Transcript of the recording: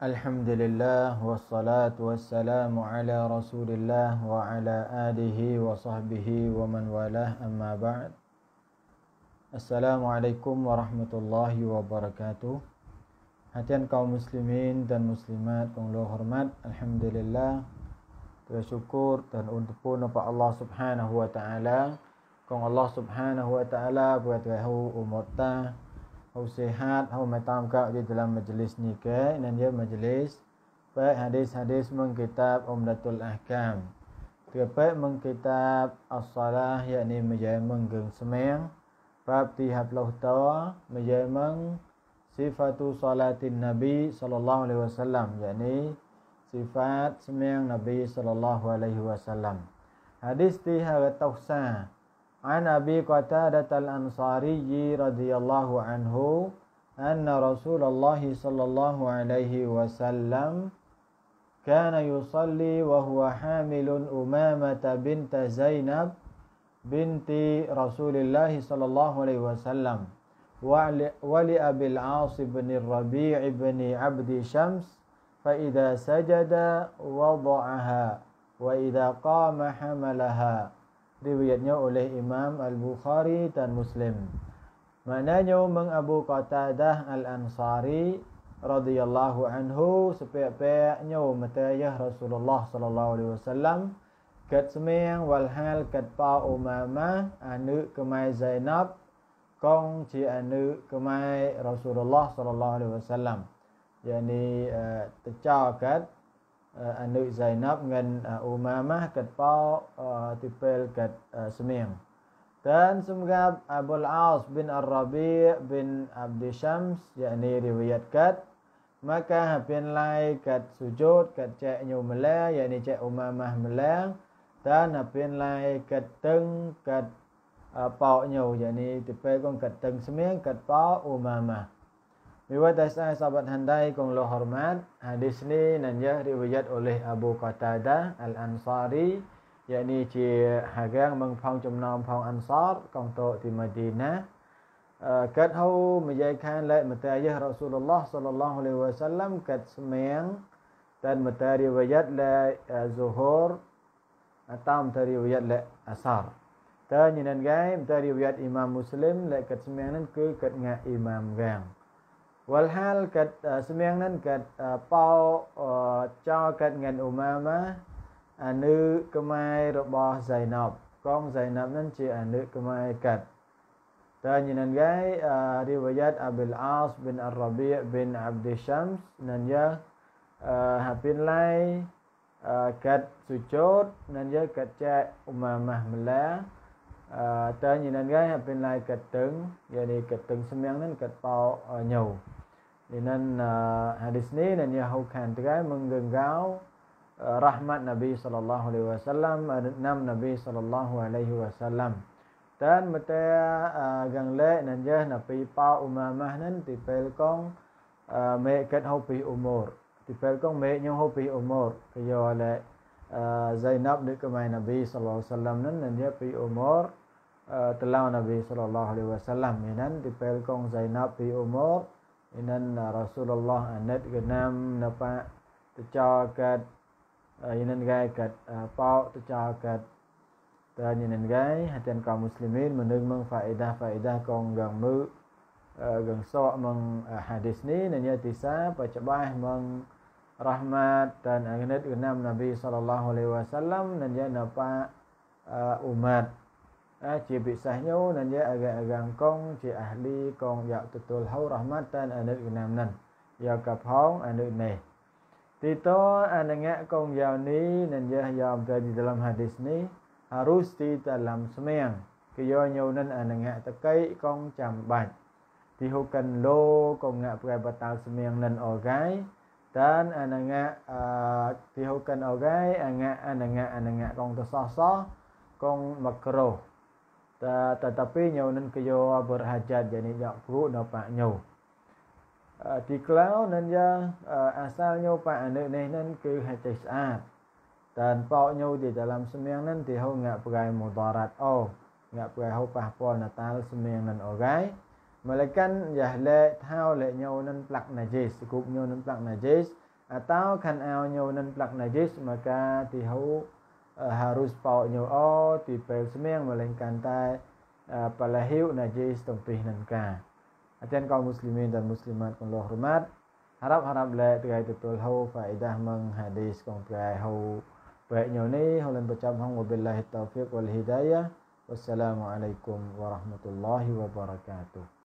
Alhamdulillah wassalatu wassalamu ala Rasulillah wa ala alihi wa sahbihi wa man walah amma ba'd. Assalamualaikum warahmatullahi wabarakatuh. Hatian kaum muslimin dan muslimat yang luar hormat. Alhamdulillah. Terima syukur dan untuk pun apa Allah subhanahu wa ta'ala. Kong Allah subhanahu wa ta'ala buat wahu umur ta'ala hau sehat hau mai tam di dalam majlis ni ke dan dia majlis pe hadis-hadis mengkitab umdatul ahkam pe mengkitab as-salah yakni menjadi menggeng semeng bab ti hablah ta menjadi meng sifatu salatin nabi sallallahu alaihi wasallam yakni sifat semeng nabi sallallahu alaihi wasallam hadis ti hare sah. An Abi Qatadah Al-Ansari radhiyallahu anhu anna Rasulullah sallallahu alaihi wasallam kana yusalli wa huwa hamilun Umamah bint Zainab binti Rasulullah sallallahu alaihi wasallam wa li Abi Al-As ibn Rabi' ibn Abd Shams fa idza sajada wada'aha wa idza qama hamalaha riwayatnya oleh Imam Al-Bukhari dan Muslim. Maknanya Umang Abu Qatadah Al-Ansari radhiyallahu anhu sepiak-piaknya Rasulullah sallallahu alaihi wasallam kat semeng walhal kat pa umama anu kemai Zainab kong ci anu kemai Rasulullah sallallahu alaihi wasallam yani uh, eh, kat អនុសៃណាប់ងានអ៊ូម៉ាម៉ាកាត់ប៉ោទីពេលកាត់ស្មៀង Dan semoga Abu Al-As bin Ar-Rabi bin Abdi Syams yakni riwayatkan maka hapin lai kat sujud kat cek nyu mela yakni cek umamah mela dan hapin lai kat teng kat uh, pau nyu yakni tipe kong kat teng seming kat pau umamah Riwayat asal sahabat handai kong lo hormat. Hadis ni nanya riwayat oleh Abu Qatada Al-Ansari. Yakni ci hagang mengpong jumnam pong ansar kong tok di Madinah. Eh, kat hau menjaikan lai matayah Rasulullah sallallahu alaihi wasallam kat semeng dan matayah riwayat leh zuhur atau matayah riwayat leh asar. Dan ini nanti matayah riwayat imam muslim lai kat semeng ni ke kat ngah imam gang. Walhal kat uh, semiangan kat uh, pau uh, cho kat ngan umama anu kemai roboh Zainab. Kong Zainab nan ci anu kemai kat. Dan yinan gai uh, riwayat Abil As bin Ar-Rabi' bin Abdi Syams nan ya uh, hapin lai uh, kat sujud nan ya kat cek umamah melah ta nhìn nên cái bên này cái tướng giờ đi cái tướng xem miếng nên cái bao nhiều thì nên hadith này nên nhà hậu khan thì cái mừng gần gáo rahmat nabi sallallahu alaihi wasallam nam nabi sallallahu alaihi wasallam dan mete gần lệ nên nhà nabi bao umamah nên thì phải con ah, mẹ kết hậu bị umur thì phải con mẹ nhau hậu bị umur thì giờ lại Zainab ni kemai Nabi sallallahu alaihi wasallam nan dia pi umur Eh, telah Nabi sallallahu alaihi wasallam inan di pelkong Zainab bi umur inan eh, Rasulullah anet genam napa tercakat eh, inan gai kat pau tercakat dan inan gai hatian kaum muslimin menung meng faedah faedah kong gang mu gang so meng hadis ni nanya tisa pacabah meng rahmat dan anet genam Nabi sallallahu alaihi wasallam nanya napa umat ជាពិសេសញូនញ្ញាអវអវងកងជាអះលីកងយកទទួលហៅរ៉ះម៉ាត់តានអនុណាមនិនយកកផងអនុនេះទីតអនងៈកងយកនេះនញ្ញាយកទៅទី dalam hadis នេះ harus di dalam semiang គេយកញូនិនអនងៈតកៃកងចាំបាច់ទីហូកិនលោកងៈប្រែបតាលស្មៀងនិនអូហ្គៃតានអនងៈទីហូកិនអូហ្គៃអងៈអនងៈអនងៈកងតសោះសោះកងមកក្រោ tetapi nyonen ke yo berhajat jadi jak perlu dapat nyau uh, di klau nan ya asal nyau pa ane ne nan ke hajat saat dan pau nyau di dalam semiang nan di hau ngak pegai mudarat o ngak pegai hau pah pol natal semiang nan orai melekan ya le tau le nyau nan plak najis kup nyau nan plak najis atau kan au nyau nan plak najis maka di hau Eh, harus pao nyo o oh, ti pel smeng meleng kantai eh, palahiu najis tong pih nan ka atian kaum muslimin dan muslimat kon lo hormat harap harap le tegai tutul ho faedah meng hadis kon pai ho pai nyo ni holan bacam hong wabillahi taufiq wal hidayah wassalamualaikum warahmatullahi wabarakatuh